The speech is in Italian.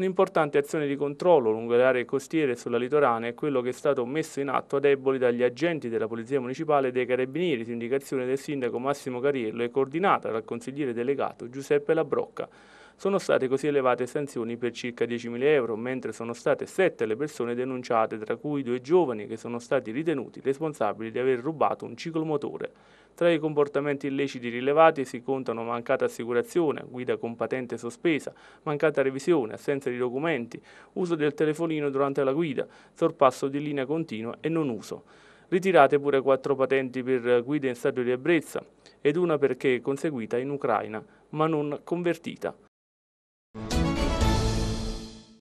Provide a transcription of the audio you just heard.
Un'importante azione di controllo lungo le aree costiere e sulla litorane è quello che è stato messo in atto a deboli dagli agenti della Polizia Municipale e dei Carabinieri, su indicazione del sindaco Massimo Cariello e coordinata dal consigliere delegato Giuseppe Labrocca sono state così elevate sanzioni per circa 10.000 euro, mentre sono state 7 le persone denunciate, tra cui due giovani che sono stati ritenuti responsabili di aver rubato un ciclomotore. Tra i comportamenti illeciti rilevati si contano mancata assicurazione, guida con patente sospesa, mancata revisione, assenza di documenti, uso del telefonino durante la guida, sorpasso di linea continua e non uso. Ritirate pure quattro patenti per guida in stato di ebbrezza ed una perché conseguita in Ucraina ma non convertita.